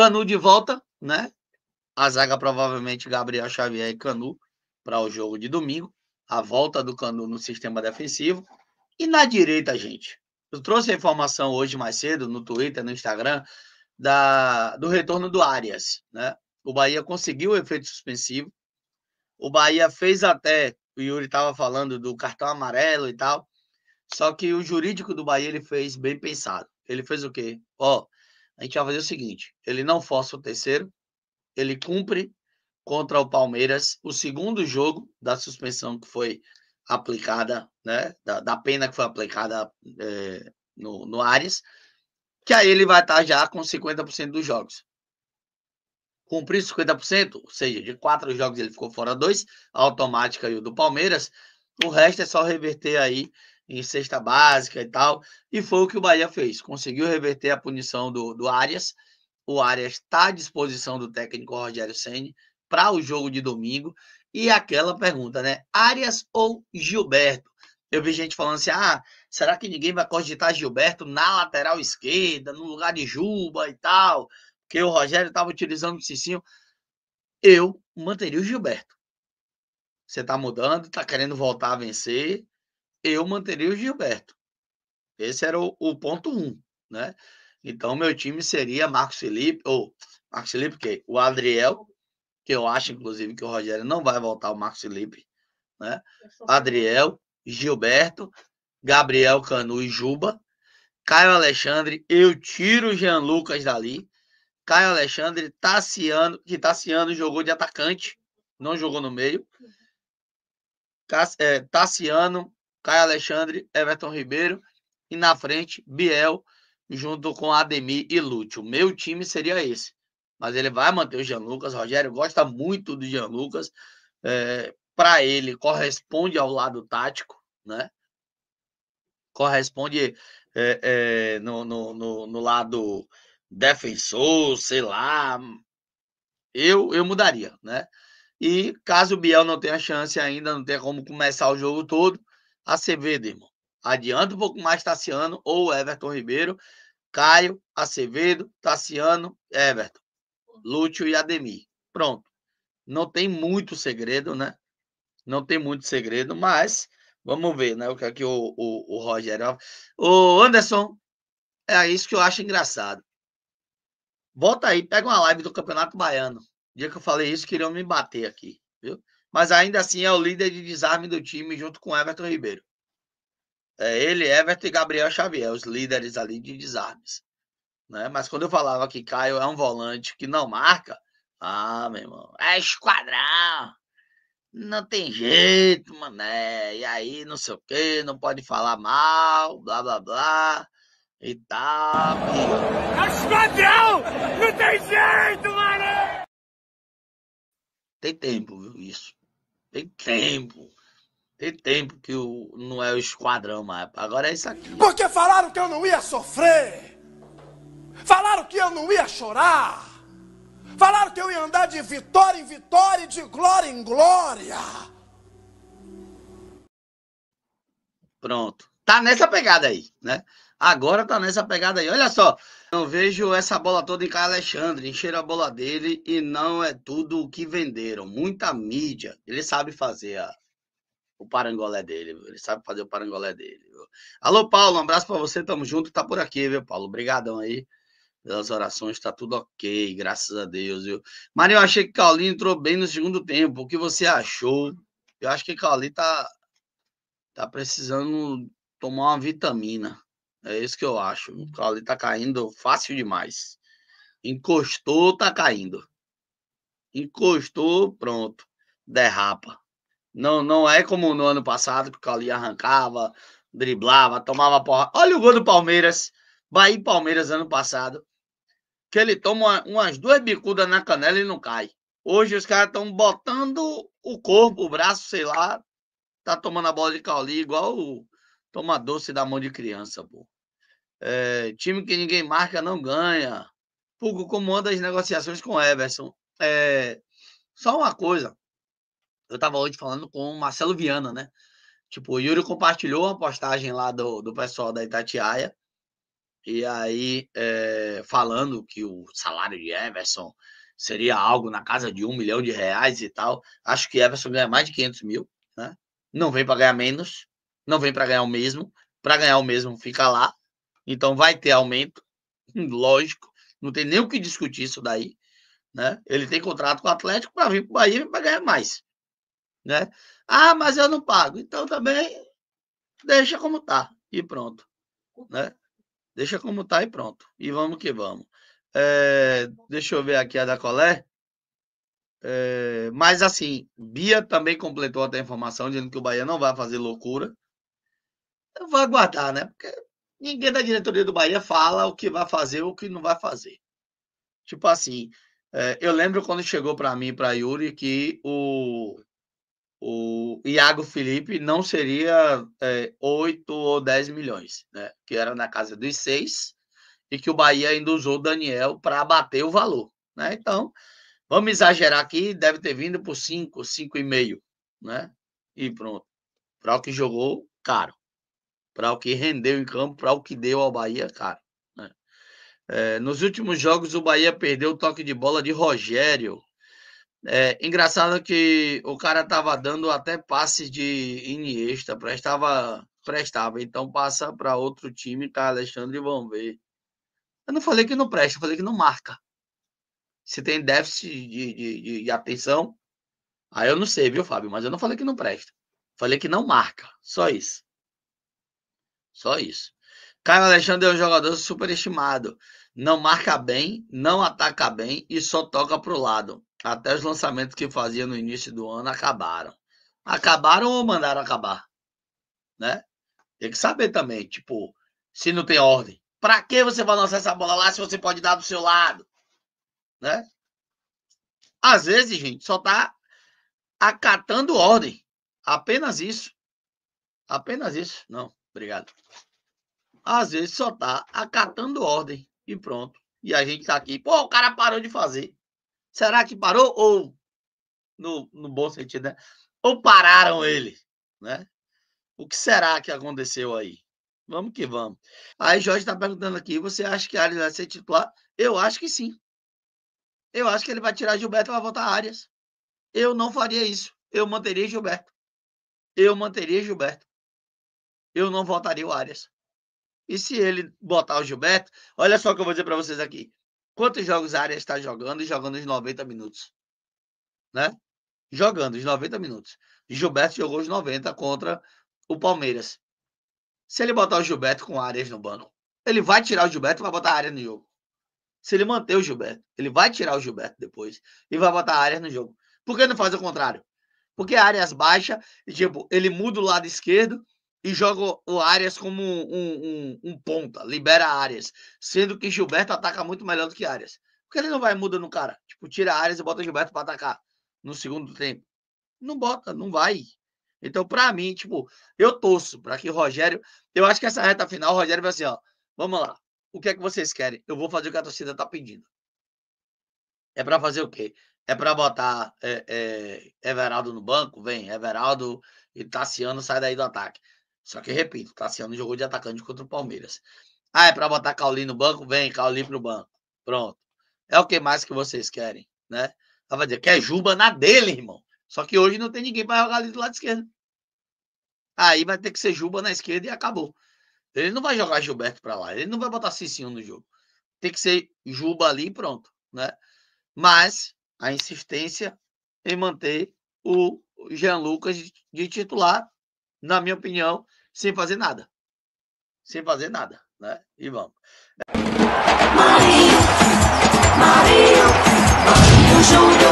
Canu de volta, né? A zaga provavelmente Gabriel Xavier e Canu para o jogo de domingo. A volta do Canu no sistema defensivo. E na direita, gente, eu trouxe a informação hoje mais cedo no Twitter, no Instagram, da, do retorno do Arias, né? O Bahia conseguiu o efeito suspensivo. O Bahia fez até, o Yuri estava falando do cartão amarelo e tal. Só que o jurídico do Bahia ele fez bem pensado. Ele fez o quê? Ó, oh, a gente vai fazer o seguinte: ele não força o terceiro, ele cumpre contra o Palmeiras o segundo jogo da suspensão que foi aplicada, né? Da, da pena que foi aplicada é, no, no Ares, que aí ele vai estar já com 50% dos jogos. Cumprir 50%, ou seja, de quatro jogos ele ficou fora dois, a automática e o do Palmeiras. O resto é só reverter aí em cesta básica e tal. E foi o que o Bahia fez. Conseguiu reverter a punição do, do Arias. O Arias está à disposição do técnico Rogério Senni para o jogo de domingo. E aquela pergunta, né? Arias ou Gilberto? Eu vi gente falando assim: ah, será que ninguém vai cogitar Gilberto na lateral esquerda, no lugar de Juba e tal? Porque o Rogério estava utilizando o Cicinho. Eu manteria o Gilberto. Você está mudando, está querendo voltar a vencer eu manteria o Gilberto. Esse era o, o ponto um, né? Então, meu time seria Marcos Felipe, ou Marcos Felipe, que o Adriel, que eu acho, inclusive, que o Rogério não vai voltar o Marcos Felipe, né? Adriel, Gilberto, Gabriel Canu e Juba. Caio Alexandre, eu tiro o Jean Lucas dali. Caio Alexandre, Tassiano, que Tassiano jogou de atacante, não jogou no meio. Uhum. Eh, Tassiano, Caio Alexandre, Everton Ribeiro e na frente Biel junto com Ademir e Lúcio. Meu time seria esse. Mas ele vai manter o Jean Lucas. Rogério gosta muito do Jean Lucas. É, Para ele, corresponde ao lado tático, né? Corresponde é, é, no, no, no, no, lado defensor, sei lá. Eu, eu mudaria, né? E caso o Biel não tenha chance ainda, não tenha como começar o jogo todo, Acevedo, irmão. Adianta um pouco mais Tassiano ou Everton Ribeiro, Caio, Acevedo, Tassiano, Everton, Lúcio e Ademir. Pronto. Não tem muito segredo, né? Não tem muito segredo, mas vamos ver, né? O que aqui é o, o, o Rogério. O Anderson, é isso que eu acho engraçado. Volta aí, pega uma live do Campeonato Baiano. O dia que eu falei isso, queriam me bater aqui, viu? mas ainda assim é o líder de desarme do time junto com Everton Ribeiro. É ele, Everton e Gabriel Xavier, os líderes ali de desarmes. Né? Mas quando eu falava que Caio é um volante que não marca, ah, meu irmão, é esquadrão. Não tem jeito, mané. E aí, não sei o que, não pode falar mal, blá blá blá. E tal. É esquadrão! Não tem jeito, mané! Tem tempo, viu, isso. Tem tempo. Tem tempo que o, não é o esquadrão mais. Agora é isso aqui. Porque falaram que eu não ia sofrer. Falaram que eu não ia chorar. Falaram que eu ia andar de vitória em vitória e de glória em glória. Pronto. Tá nessa pegada aí, né? Agora tá nessa pegada aí. Olha só. Não vejo essa bola toda em Caio Alexandre. encheu a bola dele e não é tudo o que venderam. Muita mídia. Ele sabe fazer a, o parangolé dele. Ele sabe fazer o parangolé dele. Alô, Paulo. Um abraço para você. Tamo junto. Tá por aqui, viu, Paulo? Obrigadão aí pelas orações, tá tudo ok, graças a Deus, viu? Maria, eu achei que Cauli entrou bem no segundo tempo. O que você achou? Eu acho que Cauli tá, tá precisando tomar uma vitamina. É isso que eu acho. O Cauli tá caindo fácil demais. Encostou, tá caindo. Encostou, pronto. Derrapa. Não, não é como no ano passado que o Cauli arrancava, driblava, tomava porra. Olha o gol do Palmeiras. Bahia e Palmeiras ano passado. Que ele toma umas duas bicudas na canela e não cai. Hoje os caras estão botando o corpo, o braço, sei lá. Tá tomando a bola de Cauli igual o Toma doce da mão de criança, pô. É, time que ninguém marca não ganha. Pugo, como anda as negociações com o Everson? É, só uma coisa. Eu estava hoje falando com o Marcelo Viana, né? Tipo, o Yuri compartilhou uma postagem lá do, do pessoal da Itatiaia. E aí, é, falando que o salário de Everson seria algo na casa de um milhão de reais e tal. Acho que Everson ganha mais de 500 mil, né? Não vem para ganhar menos não vem para ganhar o mesmo, para ganhar o mesmo fica lá, então vai ter aumento, lógico, não tem nem o que discutir isso daí, né? Ele tem contrato com o Atlético para vir para o Bahia e para ganhar mais, né? Ah, mas eu não pago, então também deixa como tá e pronto, né? Deixa como tá e pronto, e vamos que vamos. É, deixa eu ver aqui a da Colé. É, mas assim, Bia também completou até a informação dizendo que o Bahia não vai fazer loucura, eu vou aguardar, né? Porque ninguém da diretoria do Bahia fala o que vai fazer ou o que não vai fazer. Tipo assim, é, eu lembro quando chegou para mim, para Yuri, que o, o Iago Felipe não seria é, 8 ou 10 milhões, né? Que era na casa dos 6 e que o Bahia ainda usou o Daniel para bater o valor, né? Então, vamos exagerar aqui, deve ter vindo por 5, 5,5, né? E pronto. Para o que jogou, caro para o que rendeu em campo, para o que deu ao Bahia, cara. Né? É, nos últimos jogos, o Bahia perdeu o toque de bola de Rogério. É, engraçado que o cara estava dando até passes de Iniesta, prestava, prestava. Então passa para outro time, tá? Alexandre, vamos ver. Eu não falei que não presta, eu falei que não marca. Se tem déficit de, de, de atenção, aí eu não sei, viu, Fábio? Mas eu não falei que não presta. Falei que não marca, só isso. Só isso. Caio Alexandre é um jogador superestimado. Não marca bem, não ataca bem e só toca para o lado. Até os lançamentos que fazia no início do ano acabaram. Acabaram ou mandaram acabar? Né? Tem que saber também, tipo, se não tem ordem. Para que você vai lançar essa bola lá se você pode dar do seu lado? Né? Às vezes, gente, só tá acatando ordem. Apenas isso. Apenas isso, não. Obrigado. Às vezes só tá acatando ordem e pronto. E a gente tá aqui, pô, o cara parou de fazer. Será que parou? Ou, no, no bom sentido, né? Ou pararam ele, né? O que será que aconteceu aí? Vamos que vamos. Aí Jorge tá perguntando aqui, você acha que Arias vai ser titular? Eu acho que sim. Eu acho que ele vai tirar Gilberto e vai voltar Arias. Eu não faria isso. Eu manteria Gilberto. Eu manteria Gilberto eu não votaria o Arias. E se ele botar o Gilberto, olha só o que eu vou dizer para vocês aqui. Quantos jogos Arias está jogando e jogando os 90 minutos? Né? Jogando os 90 minutos. Gilberto jogou os 90 contra o Palmeiras. Se ele botar o Gilberto com Arias no banco, ele vai tirar o Gilberto e vai botar a área no jogo. Se ele manter o Gilberto, ele vai tirar o Gilberto depois e vai botar a área no jogo. Por que não faz o contrário? Porque a Arias baixa e, tipo, ele muda o lado esquerdo e joga o Arias como um, um, um ponta, libera Arias. Sendo que Gilberto ataca muito melhor do que Arias. Por que ele não vai mudando no cara? Tipo, tira Arias e bota Gilberto para atacar no segundo tempo. Não bota, não vai. Então, para mim, tipo, eu torço para que Rogério. Eu acho que essa reta final, o Rogério vai assim: ó, vamos lá. O que é que vocês querem? Eu vou fazer o que a torcida tá pedindo. É para fazer o quê? É para botar é, é, Everaldo no banco? Vem, Everaldo e Tassiano sai daí do ataque. Só que, repito, Tassiano tá jogou de atacante contra o Palmeiras. Ah, é para botar Cauli no banco? Vem, Cauli pro banco. Pronto. É o que mais que vocês querem, né? Ela vai dizer, quer é Juba na dele, irmão. Só que hoje não tem ninguém para jogar ali do lado esquerdo. Aí vai ter que ser Juba na esquerda e acabou. Ele não vai jogar Gilberto para lá. Ele não vai botar Cicinho no jogo. Tem que ser Juba ali e pronto, né? Mas a insistência em manter o Jean Lucas de titular, na minha opinião, sem fazer nada. Sem fazer nada, né? E vamos. Marinho, Marinho, Marinho Júnior.